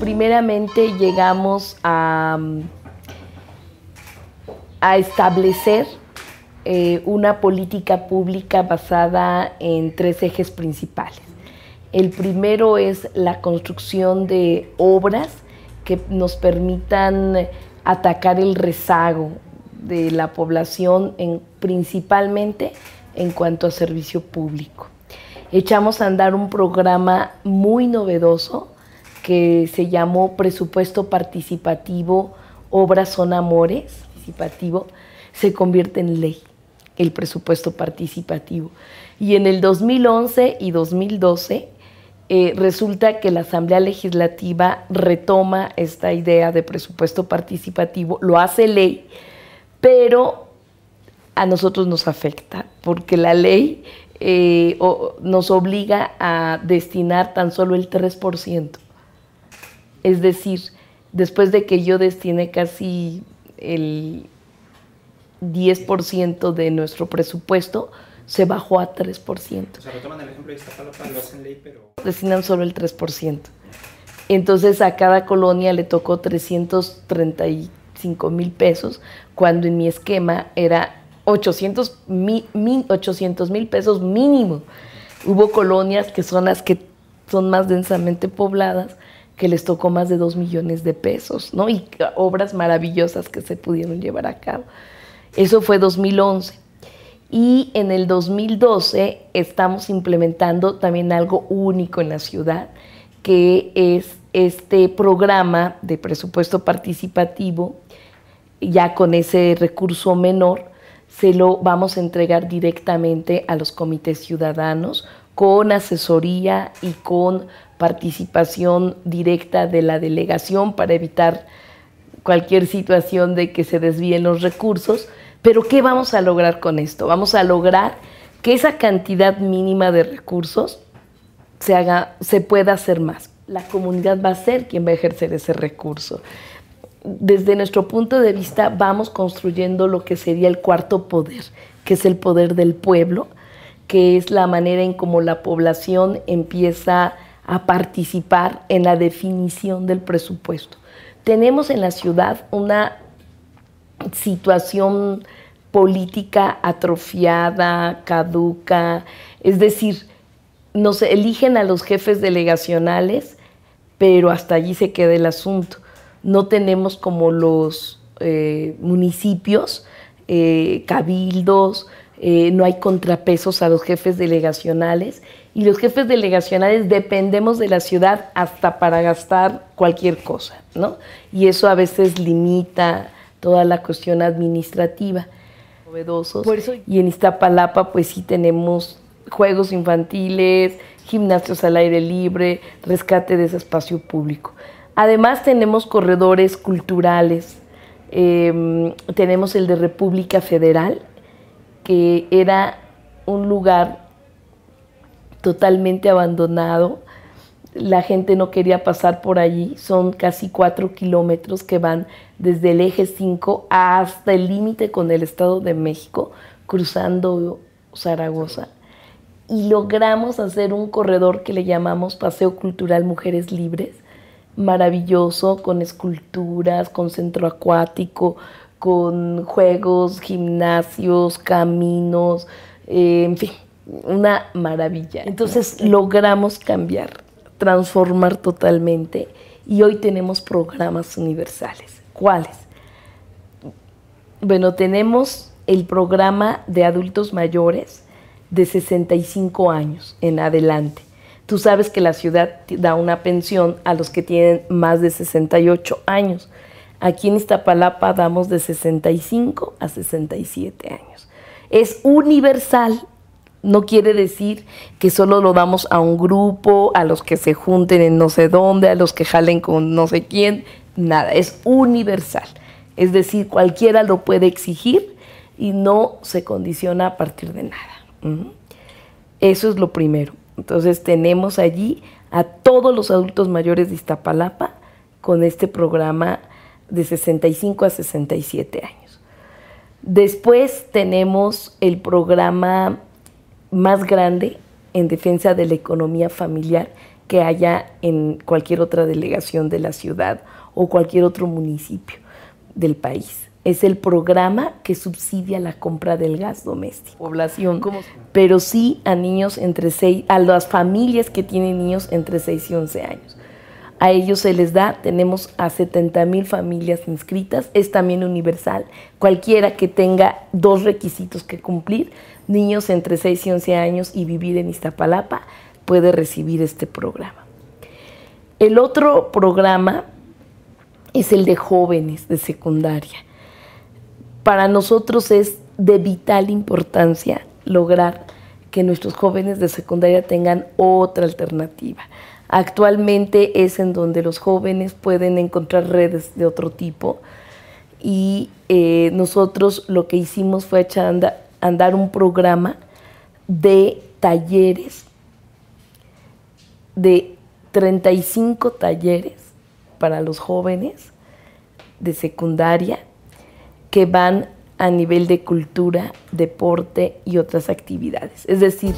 primeramente llegamos a, a establecer eh, una política pública basada en tres ejes principales. El primero es la construcción de obras que nos permitan atacar el rezago de la población principalmente en cuanto a servicio público. Echamos a andar un programa muy novedoso que se llamó Presupuesto Participativo, Obras son Amores, participativo, se convierte en ley, el presupuesto participativo. Y en el 2011 y 2012 eh, resulta que la Asamblea Legislativa retoma esta idea de presupuesto participativo, lo hace ley, pero a nosotros nos afecta, porque la ley eh, nos obliga a destinar tan solo el 3% es decir, después de que yo destine casi el 10% de nuestro presupuesto, se bajó a 3%. O sea, retoman el ejemplo de lo hacen ley, pero... Destinan solo el 3%. Entonces a cada colonia le tocó 335 mil pesos, cuando en mi esquema era 800 mil, 800 mil pesos mínimo. Hubo colonias que son las que son más densamente pobladas, que les tocó más de dos millones de pesos, ¿no? Y obras maravillosas que se pudieron llevar a cabo. Eso fue 2011. Y en el 2012 estamos implementando también algo único en la ciudad, que es este programa de presupuesto participativo, ya con ese recurso menor, se lo vamos a entregar directamente a los comités ciudadanos con asesoría y con participación directa de la delegación para evitar cualquier situación de que se desvíen los recursos. Pero ¿qué vamos a lograr con esto? Vamos a lograr que esa cantidad mínima de recursos se, haga, se pueda hacer más. La comunidad va a ser quien va a ejercer ese recurso. Desde nuestro punto de vista vamos construyendo lo que sería el cuarto poder, que es el poder del pueblo, que es la manera en cómo la población empieza a a participar en la definición del presupuesto. Tenemos en la ciudad una situación política atrofiada, caduca, es decir, nos eligen a los jefes delegacionales, pero hasta allí se queda el asunto. No tenemos como los eh, municipios eh, cabildos, eh, no hay contrapesos a los jefes delegacionales y los jefes delegacionales dependemos de la ciudad hasta para gastar cualquier cosa, ¿no? Y eso a veces limita toda la cuestión administrativa. Y en Iztapalapa pues sí tenemos juegos infantiles, gimnasios al aire libre, rescate de ese espacio público. Además tenemos corredores culturales Em, tenemos el de República Federal, que era un lugar totalmente abandonado. La gente no quería pasar por allí. Son casi cuatro kilómetros que van desde el eje 5 hasta el límite con el Estado de México, cruzando Zaragoza. Y logramos hacer un corredor que le llamamos Paseo Cultural Mujeres Libres, maravilloso con esculturas, con centro acuático, con juegos, gimnasios, caminos, eh, en fin, una maravilla. Entonces logramos cambiar, transformar totalmente y hoy tenemos programas universales. ¿Cuáles? Bueno, tenemos el programa de adultos mayores de 65 años en adelante Tú sabes que la ciudad da una pensión a los que tienen más de 68 años. Aquí en Iztapalapa damos de 65 a 67 años. Es universal no quiere decir que solo lo damos a un grupo, a los que se junten en no sé dónde, a los que jalen con no sé quién, nada, es universal. Es decir, cualquiera lo puede exigir y no se condiciona a partir de nada. Eso es lo primero. Entonces tenemos allí a todos los adultos mayores de Iztapalapa con este programa de 65 a 67 años. Después tenemos el programa más grande en defensa de la economía familiar que haya en cualquier otra delegación de la ciudad o cualquier otro municipio del país es el programa que subsidia la compra del gas doméstico. Población. Pero sí a niños entre 6, a las familias que tienen niños entre 6 y 11 años. A ellos se les da, tenemos a 70 mil familias inscritas, es también universal. Cualquiera que tenga dos requisitos que cumplir, niños entre 6 y 11 años y vivir en Iztapalapa, puede recibir este programa. El otro programa es el de jóvenes de secundaria para nosotros es de vital importancia lograr que nuestros jóvenes de secundaria tengan otra alternativa. Actualmente es en donde los jóvenes pueden encontrar redes de otro tipo y eh, nosotros lo que hicimos fue echar andar un programa de talleres, de 35 talleres para los jóvenes de secundaria que van a nivel de cultura, deporte y otras actividades. Es decir,